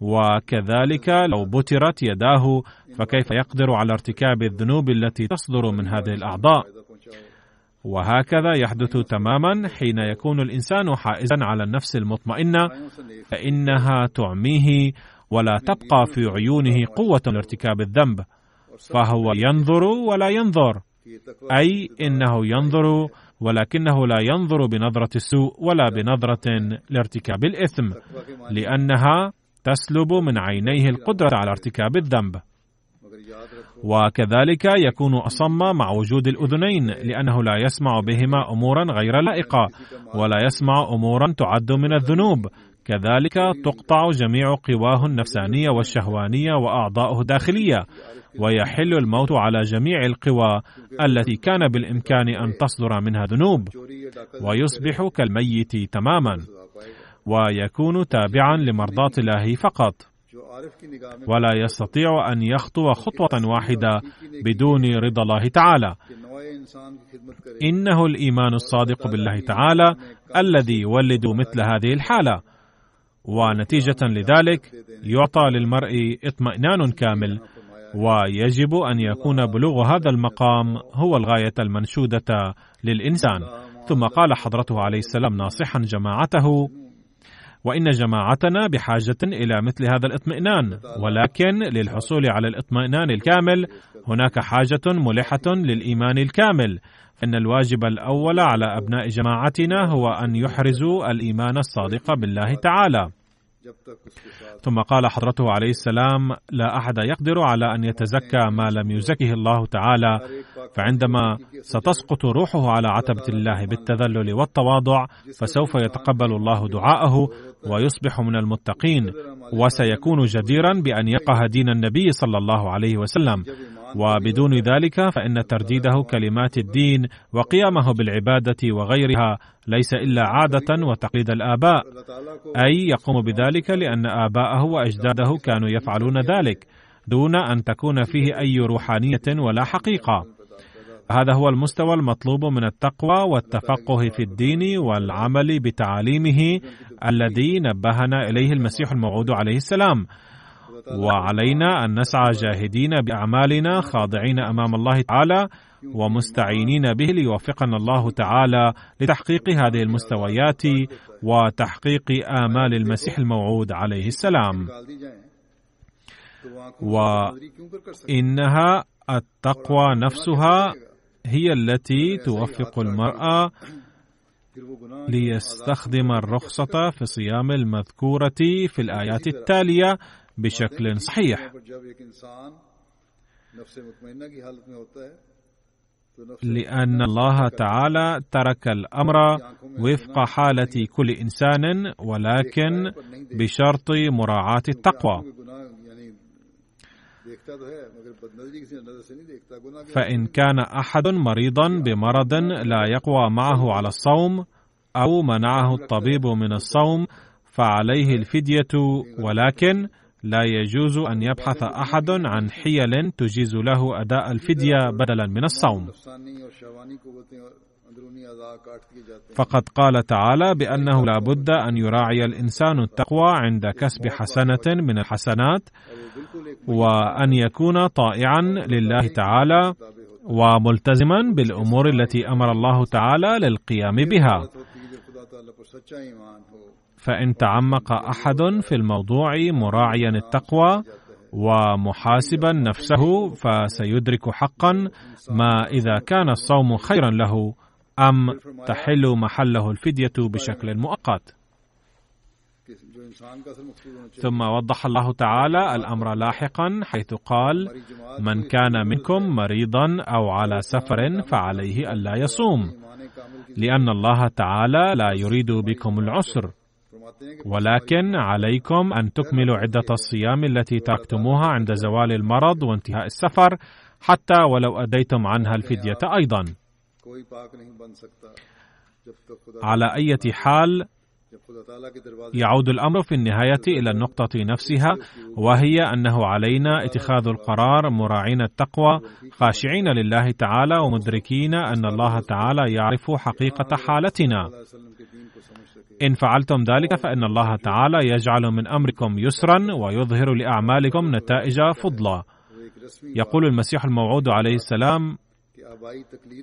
وكذلك لو بترت يداه فكيف يقدر على ارتكاب الذنوب التي تصدر من هذه الاعضاء وهكذا يحدث تماما حين يكون الانسان حائزا على النفس المطمئنه فانها تعميه ولا تبقى في عيونه قوه لارتكاب الذنب فهو ينظر ولا ينظر اي انه ينظر ولكنه لا ينظر بنظره السوء ولا بنظره لارتكاب الاثم لانها تسلب من عينيه القدره على ارتكاب الذنب وكذلك يكون أصم مع وجود الأذنين لأنه لا يسمع بهما أمورا غير لائقة ولا يسمع أمورا تعد من الذنوب كذلك تقطع جميع قواه النفسانية والشهوانية وأعضاؤه الداخلية ويحل الموت على جميع القوى التي كان بالإمكان أن تصدر منها ذنوب ويصبح كالميت تماما ويكون تابعا لمرضاة الله فقط ولا يستطيع ان يخطو خطوه واحده بدون رضا الله تعالى انه الايمان الصادق بالله تعالى الذي يولد مثل هذه الحاله ونتيجه لذلك يعطى للمرء اطمئنان كامل ويجب ان يكون بلوغ هذا المقام هو الغايه المنشوده للانسان ثم قال حضرته عليه السلام ناصحا جماعته وان جماعتنا بحاجه الى مثل هذا الاطمئنان ولكن للحصول على الاطمئنان الكامل هناك حاجه ملحه للايمان الكامل فان الواجب الاول على ابناء جماعتنا هو ان يحرزوا الايمان الصادق بالله تعالى ثم قال حضرته عليه السلام لا احد يقدر على ان يتزكى ما لم يزكه الله تعالى فعندما ستسقط روحه على عتبه الله بالتذلل والتواضع فسوف يتقبل الله دعاءه ويصبح من المتقين وسيكون جديرا بان يقه دين النبي صلى الله عليه وسلم وبدون ذلك فإن ترديده كلمات الدين وقيامه بالعبادة وغيرها ليس إلا عادة وتقليد الآباء أي يقوم بذلك لأن آباءه وأجداده كانوا يفعلون ذلك دون أن تكون فيه أي روحانية ولا حقيقة هذا هو المستوى المطلوب من التقوى والتفقه في الدين والعمل بتعاليمه الذي نبهنا اليه المسيح الموعود عليه السلام وعلينا ان نسعى جاهدين باعمالنا خاضعين امام الله تعالى ومستعينين به ليوفقنا الله تعالى لتحقيق هذه المستويات وتحقيق امال المسيح الموعود عليه السلام وانها التقوى نفسها هي التي توفق المراه ليستخدم الرخصة في صيام المذكورة في الآيات التالية بشكل صحيح لأن الله تعالى ترك الأمر وفق حالة كل إنسان ولكن بشرط مراعاة التقوى فإن كان أحد مريضا بمرض لا يقوى معه على الصوم أو منعه الطبيب من الصوم فعليه الفدية ولكن لا يجوز أن يبحث أحد عن حيل تجيز له أداء الفدية بدلا من الصوم فقد قال تعالى بأنه لا بد أن يراعي الإنسان التقوى عند كسب حسنة من الحسنات وأن يكون طائعا لله تعالى وملتزما بالأمور التي أمر الله تعالى للقيام بها فإن تعمق أحد في الموضوع مراعيا التقوى ومحاسبا نفسه فسيدرك حقا ما إذا كان الصوم خيرا له أم تحل محله الفدية بشكل مؤقت. ثم وضح الله تعالى الامر لاحقا حيث قال من كان منكم مريضا او على سفر فعليه الا يصوم لان الله تعالى لا يريد بكم العسر ولكن عليكم أن تكملوا عدة الصيام التي تركتموها عند زوال المرض وانتهاء السفر حتى ولو أديتم عنها الفدية أيضا على أي حال يعود الامر في النهايه الى النقطه نفسها وهي انه علينا اتخاذ القرار مراعين التقوى خاشعين لله تعالى ومدركين ان الله تعالى يعرف حقيقه حالتنا إن فعلتم ذلك فإن الله تعالى يجعل من أمركم يسرا ويظهر لأعمالكم نتائج فضلا يقول المسيح الموعود عليه السلام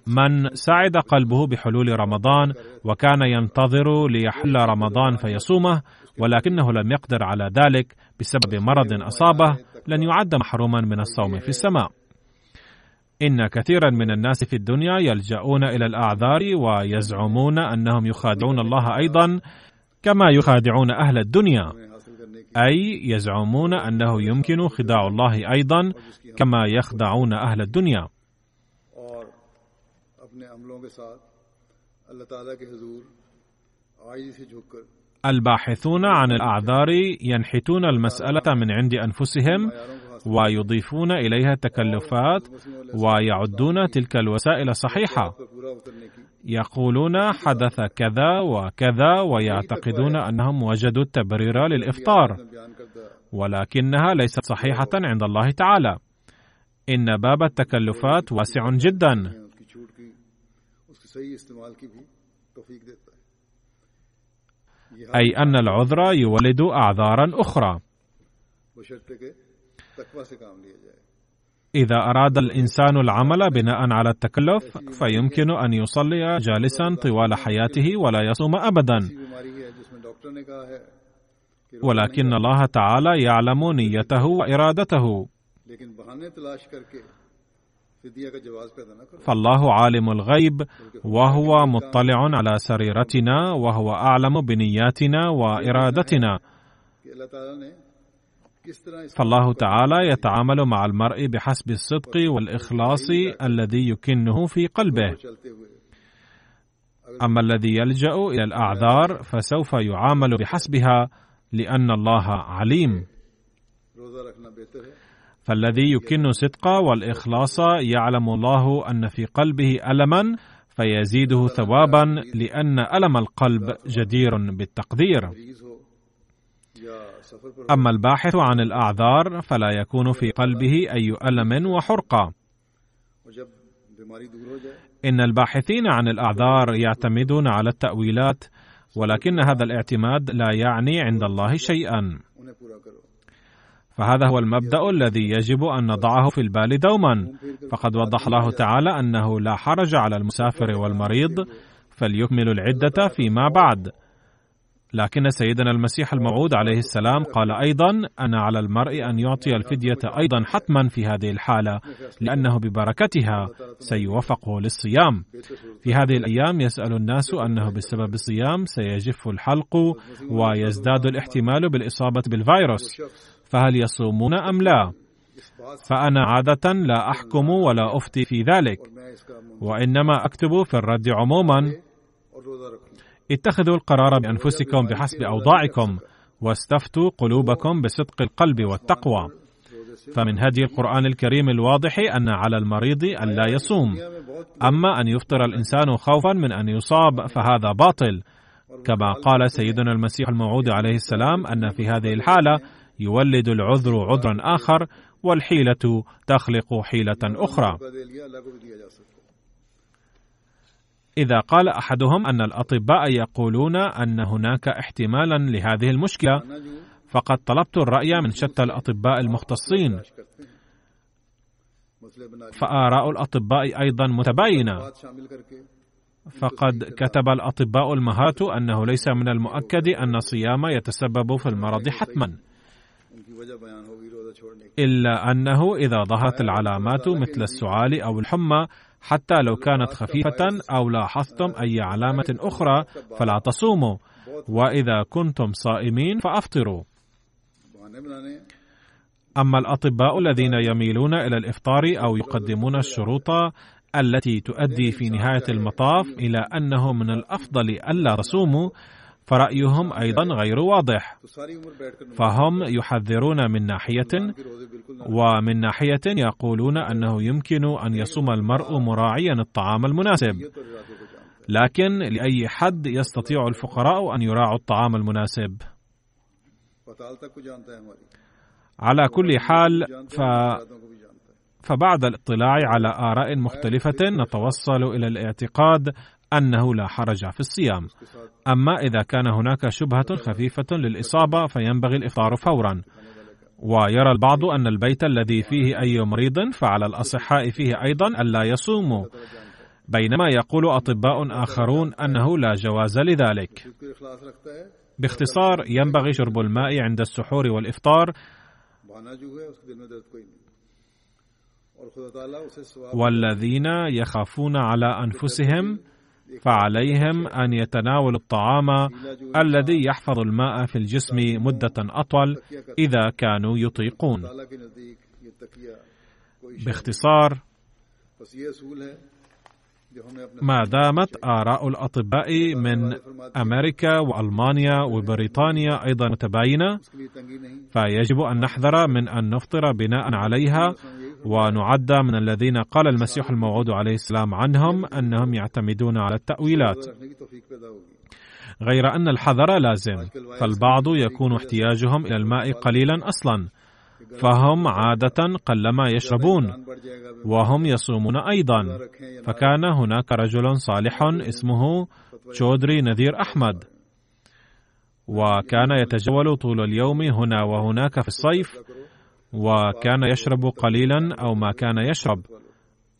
من سعد قلبه بحلول رمضان وكان ينتظر ليحل رمضان فيصومه ولكنه لم يقدر على ذلك بسبب مرض اصابه لن يعد محروما من الصوم في السماء إن كثيرا من الناس في الدنيا يلجؤون إلى الأعذار ويزعمون أنهم يخادعون الله أيضا كما يخادعون أهل الدنيا أي يزعمون أنه يمكن خداع الله أيضا كما يخدعون أهل الدنيا الباحثون عن الأعذار ينحتون المسألة من عند أنفسهم ويضيفون اليها تكلفات ويعدون تلك الوسائل صحيحه يقولون حدث كذا وكذا ويعتقدون انهم وجدوا التبرير للافطار ولكنها ليست صحيحه عند الله تعالى ان باب التكلفات واسع جدا اي ان العذر يولد اعذارا اخرى إذا أراد الإنسان العمل بناء على التكلف فيمكن أن يصلي جالسا طوال حياته ولا يصوم أبدا ولكن الله تعالى يعلم نيته وإرادته فالله عالم الغيب وهو مطلع على سريرتنا وهو أعلم بنياتنا وإرادتنا فالله تعالى يتعامل مع المرء بحسب الصدق والاخلاص الذي يكنه في قلبه اما الذي يلجا الى الاعذار فسوف يعامل بحسبها لان الله عليم فالذي يكن صدقا والاخلاص يعلم الله ان في قلبه الما فيزيده ثوابا لان الم القلب جدير بالتقدير أما الباحث عن الأعذار فلا يكون في قلبه أي ألم وحرقة إن الباحثين عن الأعذار يعتمدون على التأويلات ولكن هذا الاعتماد لا يعني عند الله شيئا فهذا هو المبدا الذي يجب ان نضعه في البال دوما فقد وضح الله تعالى انه لا حرج على المسافر والمريض فليكمل العده فيما بعد لكن سيدنا المسيح الموعود عليه السلام قال ايضا ان على المرء ان يعطي الفديه ايضا حتما في هذه الحاله لانه ببركتها سيوفق للصيام في هذه الايام يسال الناس انه بسبب الصيام سيجف الحلق ويزداد الاحتمال بالاصابه بالفيروس فهل يصومون ام لا فأنا عادة لا أحكم ولا أفتي في ذلك، وإنما أكتب في الرد عموما اتخذوا القرار بانفسكم بحسب اوضاعكم واستفتوا قلوبكم بصدق القلب والتقوى فمن هدي القرآن الكريم الواضح أن على المريض ألا يصوم، أما أن يفطر الإنسان خوفا من أن يصاب فهذا باطل، كما قال سيدنا المسيح الموعود عليه السلام أن في هذه الحالة يولد العذر عذرا آخر، والحيلة تخلق حيلة أخرى. إذا قال أحدهم أن الأطباء يقولون أن هناك احتمالا لهذه المشكلة فقد طلبت الرأي من شتى الأطباء المختصين فآراء الأطباء أيضا متباينة فقد كتب الأطباء المهات أنه ليس من المؤكد أن الصيام يتسبب في المرض حتما إلا أنه إذا ظهرت العلامات مثل السعال أو الحمى حتى لو كانت خفيفة أو لاحظتم أي علامة أخرى فلا تصوموا وإذا كنتم صائمين فأفطروا أما الأطباء الذين يميلون إلى الإفطار أو يقدمون الشروط التي تؤدي في نهاية المطاف إلى أنه من الأفضل ألا تصوموا فرأيهم أيضا غير واضح فهم يحذرون من ناحية ومن ناحية يقولون أنه يمكن أن يصوم المرء مراعيا الطعام المناسب لكن لأي حد يستطيع الفقراء أن يراعوا الطعام المناسب على كل حال ف... فبعد الاطلاع على آراء مختلفة نتوصل إلى الاعتقاد أنه لا حرج في الصيام أما إذا كان هناك شبهة خفيفة للإصابة فينبغي الإفطار فورا ويرى البعض أن البيت الذي فيه أي مريض فعلى الأصحاء فيه أيضا ألا يصوموا بينما يقول أطباء آخرون أنه لا جواز لذلك باختصار ينبغي شرب الماء عند السحور والإفطار والذين يخافون على أنفسهم فعليهم أن يتناولوا الطعام الذي يحفظ الماء في الجسم مدة أطول إذا كانوا يطيقون. باختصار ما دامت آراء الأطباء من أمريكا وألمانيا وبريطانيا أيضا متباينة فيجب أن نحذر من أن نفطر بناء عليها ونعد من الذين قال المسيح الموعود عليه السلام عنهم أنهم يعتمدون على التأويلات غير أن الحذر لازم فالبعض يكون احتياجهم إلى الماء قليلا أصلا فهم عادة قلما يشربون وهم يصومون أيضا فكان هناك رجل صالح اسمه تشودري نذير أحمد وكان يتجول طول اليوم هنا وهناك في الصيف وكان يشرب قليلا أو ما كان يشرب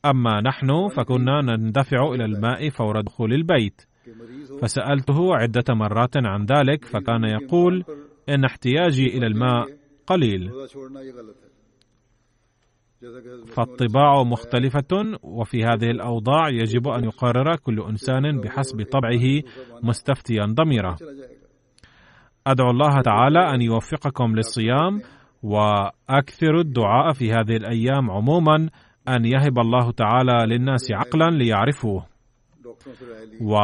أما نحن فكنا نندفع إلى الماء فور دخول البيت فسألته عدة مرات عن ذلك فكان يقول إن احتياجي إلى الماء قليل فالطباع مختلفة وفي هذه الأوضاع يجب أن يقرر كل إنسان بحسب طبعه مستفتيا ضميره أدعو الله تعالى أن يوفقكم للصيام وأكثروا الدعاء في هذه الأيام عموما أن يهب الله تعالى للناس عقلا ليعرفوه و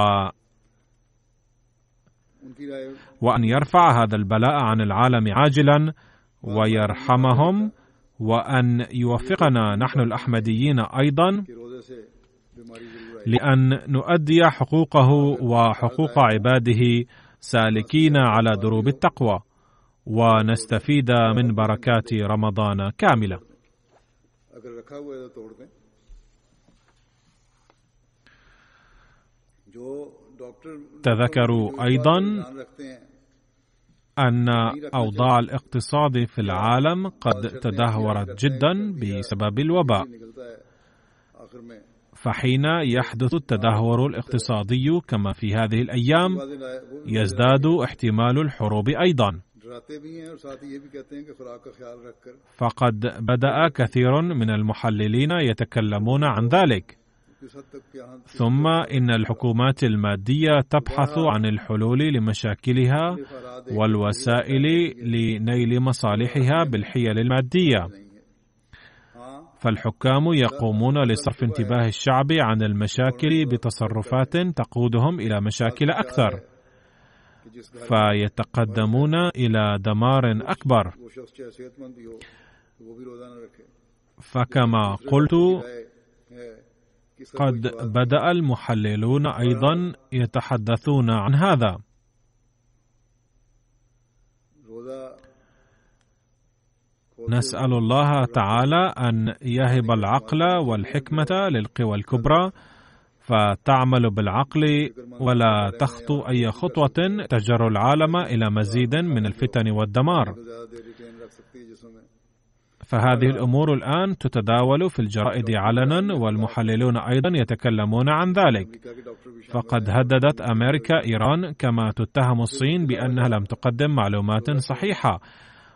وأن يرفع هذا البلاء عن العالم عاجلا ويرحمهم وأن يوفقنا نحن الأحمديين أيضا لأن نؤدي حقوقه وحقوق عباده سالكين على دروب التقوى ونستفيد من بركات رمضان كاملة. تذكروا أيضا أن أوضاع الاقتصاد في العالم قد تدهورت جدا بسبب الوباء فحين يحدث التدهور الاقتصادي كما في هذه الأيام يزداد احتمال الحروب أيضا فقد بدأ كثير من المحللين يتكلمون عن ذلك ثم ان الحكومات الماديه تبحث عن الحلول لمشاكلها والوسائل لنيل مصالحها بالحيل الماديه فالحكام يقومون لصرف انتباه الشعب عن المشاكل بتصرفات تقودهم الى مشاكل اكثر فيتقدمون الى دمار اكبر فكما قلت قد بدأ المحللون أيضا يتحدثون عن هذا نسأل الله تعالى أن يهب العقل والحكمة للقوى الكبرى فتعمل بالعقل ولا تخطو أي خطوة تجر العالم إلى مزيد من الفتن والدمار فهذه الامور الان تتداول في الجرائد علنا والمحللون ايضا يتكلمون عن ذلك فقد هددت امريكا ايران كما تتهم الصين بانها لم تقدم معلومات صحيحه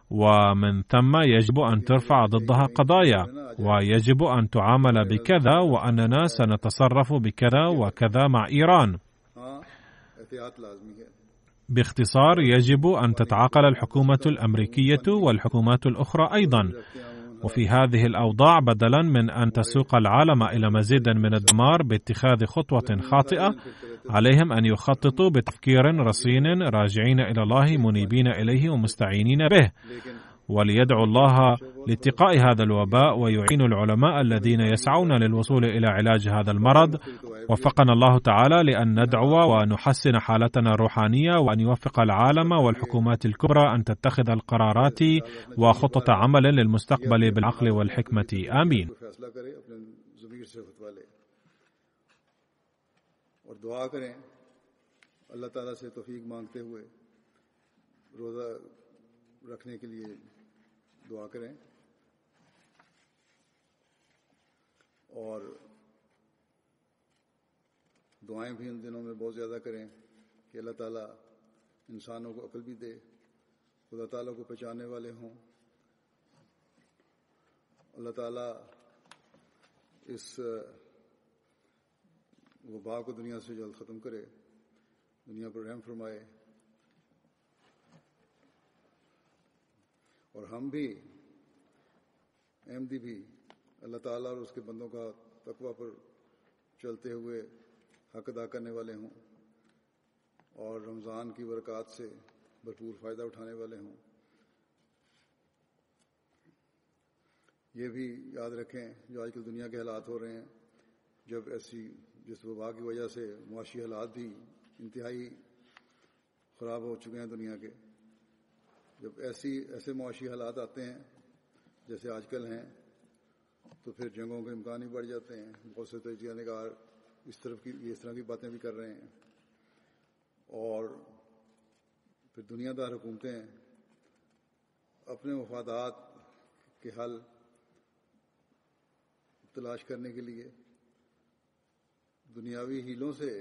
ومن ثم يجب ان ترفع ضدها قضايا ويجب ان تعامل بكذا واننا سنتصرف بكذا وكذا مع ايران باختصار يجب ان تتعاقل الحكومه الامريكيه والحكومات الاخرى ايضا وفي هذه الاوضاع بدلا من ان تسوق العالم الى مزيد من الدمار باتخاذ خطوه خاطئه عليهم ان يخططوا بتفكير رصين راجعين الى الله منيبين اليه ومستعينين به وليدعو الله لاتقاء هذا الوباء ويعين العلماء الذين يسعون للوصول الى علاج هذا المرض وفقنا الله تعالى لان ندعو ونحسن حالتنا الروحانيه وان يوفق العالم والحكومات الكبرى ان تتخذ القرارات وخطه عمل للمستقبل بالعقل والحكمه امين اللہ تعالیٰ سے توفیق مانگتے ہوئے روزہ رکھنے کے لیے دعا کریں اور دعائیں بھی ان دنوں میں بہت زیادہ کریں کہ اللہ تعالیٰ انسانوں کو عقل بھی دے خدا تعالیٰ کو پہچانے والے ہوں اللہ تعالیٰ اس وبا کو دنیا سے جلد ختم کرے دنیا پر رحم فرمائے اور ہم بھی احمدی بھی اللہ تعالیٰ اور اس کے بندوں کا تقوی پر چلتے ہوئے حق ادا کرنے والے ہوں اور رمضان کی برکات سے بھرپور فائدہ اٹھانے والے ہوں یہ بھی یاد رکھیں جو آج کل دنیا کے حالات ہو رہے ہیں جب ایسی جس وبا کی وجہ سے معاشی حالات بھی انتہائی خراب ہو چکے ہیں دنیا کے جب ایسی ایسے معاشی حالات آتے ہیں جیسے آج کل ہیں تو پھر جنگوں کے امکان بھی بڑھ جاتے ہیں بہت سے تجزیہ نگار اس طرف کی اس طرح کی باتیں بھی کر رہے ہیں اور پھر دنیا دار حکومتیں اپنے مفادات کے حل تلاش کرنے کے لیے دنیاوی ہیلوں سے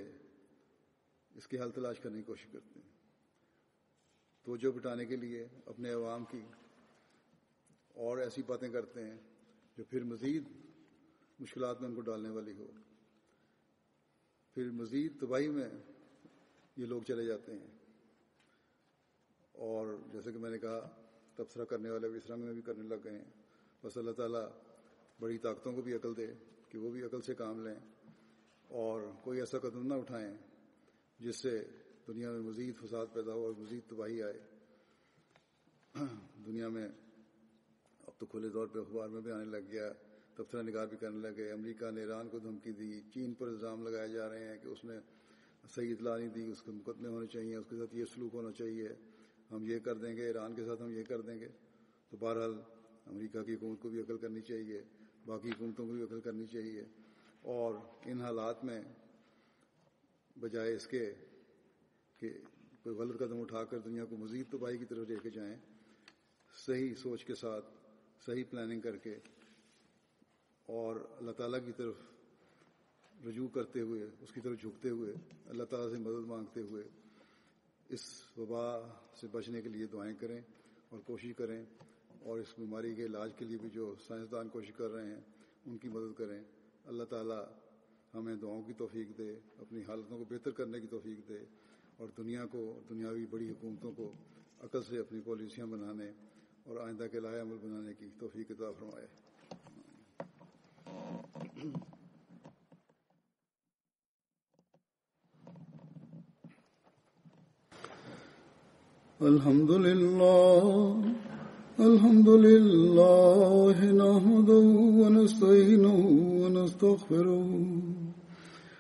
اس کے حل تلاش کرنے کی کوشش کرتے ہیں توجہ بٹانے کے لیے اپنے عوام کی اور ایسی باتیں کرتے ہیں جو پھر مزید مشکلات میں ان کو ڈالنے والی ہو پھر مزید تباہی میں یہ لوگ چلے جاتے ہیں اور جیسے کہ میں نے کہا تبصرہ کرنے والے بھی اس رنگ میں بھی کرنے لگ گئے ہیں بس اللہ تعالیٰ بڑی طاقتوں کو بھی عقل دے کہ وہ بھی عقل سے کام لیں اور کوئی ایسا قدم نہ اٹھائیں جس سے دنیا میں مزید فساد پیدا اور مزید تباہی آئے دنیا میں اب تو کھلے طور پہ اخبار میں بھی آنے لگ گیا تبصرہ نگار بھی کرنے لگے امریکہ نے ایران کو دھمکی دی چین پر الزام لگائے جا رہے ہیں کہ اس نے صحیح اطلاع نہیں دی اس کے مقدمے ہونے چاہیے اس کے ساتھ یہ سلوک ہونا چاہیے ہم یہ کر دیں گے ایران کے ساتھ ہم یہ کر دیں گے تو بہرحال امریکہ کی حکومت کو بھی عقل کرنی چاہیے باقی حکومتوں کو بھی عقل کرنی چاہیے اور ان حالات میں بجائے اس کے کہ کوئی غلط قدم اٹھا کر دنیا کو مزید تباہی کی طرف لے کے جائیں صحیح سوچ کے ساتھ صحیح پلاننگ کر کے اور اللہ تعالیٰ کی طرف رجوع کرتے ہوئے اس کی طرف جھکتے ہوئے اللہ تعالیٰ سے مدد مانگتے ہوئے اس وبا سے بچنے کے لیے دعائیں کریں اور کوشش کریں اور اس بیماری کے علاج کے لیے بھی جو سائنسدان کوشش کر رہے ہیں ان کی مدد کریں اللہ تعالیٰ ہمیں دعاؤں کی توفیق دے اپنی حالتوں کو بہتر کرنے کی توفیق دے اور دنیا کو دنیاوی بڑی حکومتوں کو عقل سے اپنی پالیسیاں بنانے اور آئندہ کے لائے عمل بنانے کی توفیق عطا فرمائے الحمد للہ الحمد للہ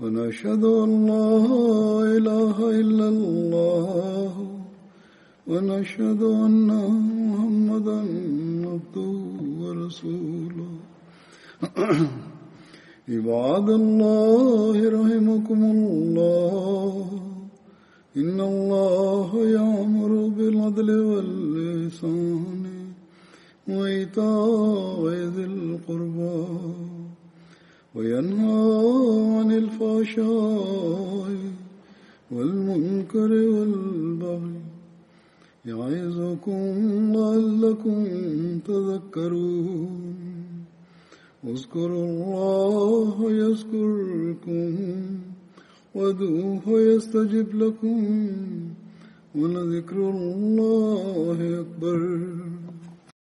ونشهد أن لا إله إلا الله ونشهد أن محمدا عبده ورسوله [CLEARS THROAT] عباد الله رحمكم الله إن الله يأمر بالعدل واللسان وإيتاء ذي القربان وينهى عن الفحشاء والمنكر والبغي يعظكم لعلكم تذكرون اذكروا الله يذكركم ودوه يستجب لكم ولذكر الله أكبر